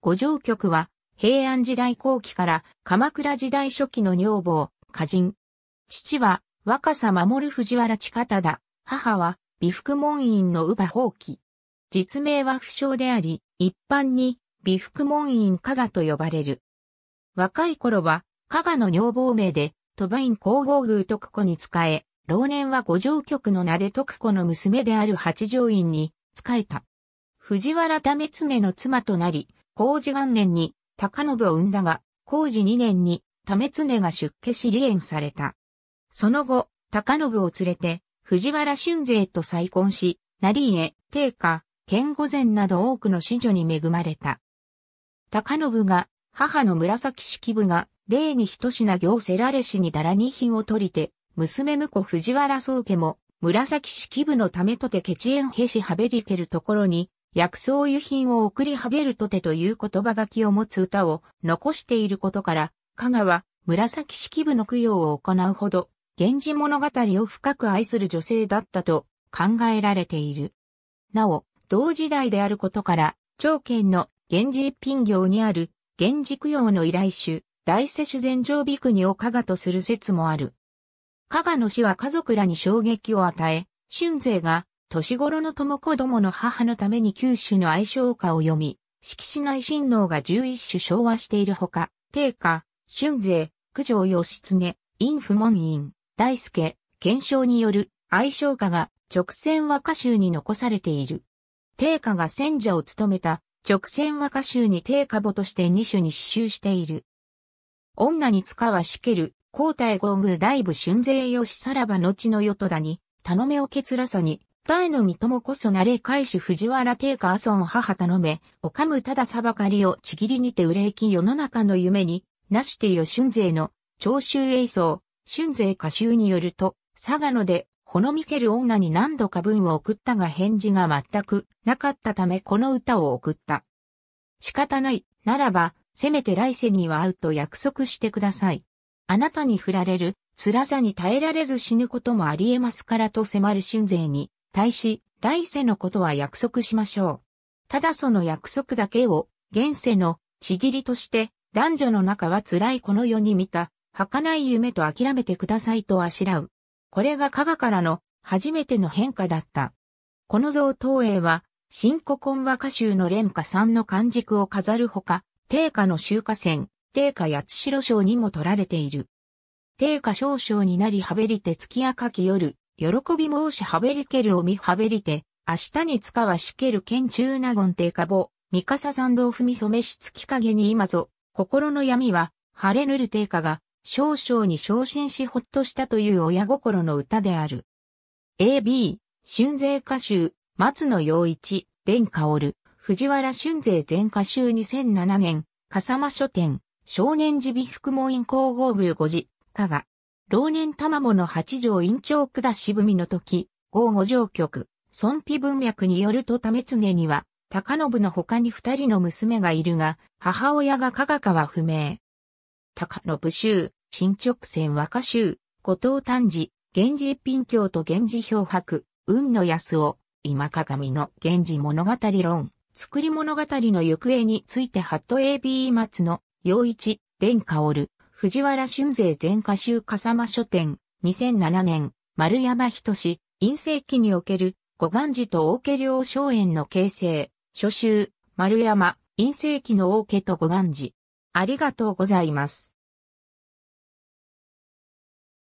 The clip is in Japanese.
五条局は、平安時代後期から鎌倉時代初期の女房、家人。父は若さ守藤原近忠、母は美福門院の乳母宝器。実名は不詳であり、一般に美福門院加賀と呼ばれる。若い頃は加賀の女房名で、鳥羽院皇后宮徳子に仕え、老年は五条局の名で徳子の娘である八条院に仕えた。藤原為常の妻となり、工事元年に高信を産んだが、工事2年に為常が出家し離縁された。その後、高信を連れて、藤原俊勢と再婚し、成家、定家、健御前など多くの子女に恵まれた。高信が、母の紫式部が、礼に一品行せられしにだらに品を取りて、娘婿藤原宗家も、紫式部のためとてケチ兵士はべりけるところに、薬草油品を送りはべるとてという言葉書きを持つ歌を残していることから、加賀は紫式部の供養を行うほど、源氏物語を深く愛する女性だったと考えられている。なお、同時代であることから、長剣の源氏一品業にある源氏供養の依頼主、大世主前常備国を加賀とする説もある。加賀の死は家族らに衝撃を与え、春勢が年頃の友子供の母のために九種の愛称歌を読み、色市内親王が十一種昭和しているほか、定家、春勢、九条義経、陰不門院、大輔、検証による愛称歌が直線和歌集に残されている。定家が先者を務めた直線和歌集に定家母として二種に刺繍している。女に使わしける、皇太后宮大部春勢よしさらば後の世とだに、頼めをけつらさに、訴えの身ともこそなれ返し藤原定家阿孫母頼め、おかむたださばかりをちぎりにて憂き世の中の夢に、なしてよ春勢の、長州栄奏、春勢歌集によると、佐賀野で、ほのみける女に何度か文を送ったが返事が全くなかったためこの歌を送った。仕方ない、ならば、せめて来世には会うと約束してください。あなたに振られる、辛さに耐えられず死ぬこともあり得ますからと迫る春勢に、対し、来世のことは約束しましょう。ただその約束だけを、現世のちぎりとして、男女の中は辛いこの世に見た、儚い夢と諦めてくださいとあしらう。これが加賀からの初めての変化だった。この像東映は、新古今和歌集の連歌三の漢軸を飾るほか、定価の集歌戦、定価八代賞にも取られている。定価少々になりはべりて月明かき夜、喜び申しはべりけるおみはべりて、明日につかわしける県中納言定かぼ、三笠山道踏み染めし月影に今ぞ、心の闇は、晴れぬる定かが、少々に昇進しほっとしたという親心の歌である。AB、春税歌集、松野洋一、香る、藤原春税全歌集2007年、笠間書店、少年自備福門院皇后宮五時、加賀。老年玉物の八条院長下し文の時、豪五上局、孫妃文脈によると為常には、高信の他に二人の娘がいるが、母親が加賀かは不明。高信州、新直線和歌州、後藤丹治、源氏一品教と源氏漂白、運の安を、今鏡の源氏物語論、作り物語の行方についてハット AB 松の、陽一、伝薫、藤原春税全歌集笠間書店、2007年、丸山仁陰性期における、五眼寺と王家両荘園の形成、初集、丸山、陰性期の王家と五眼寺。ありがとうございます。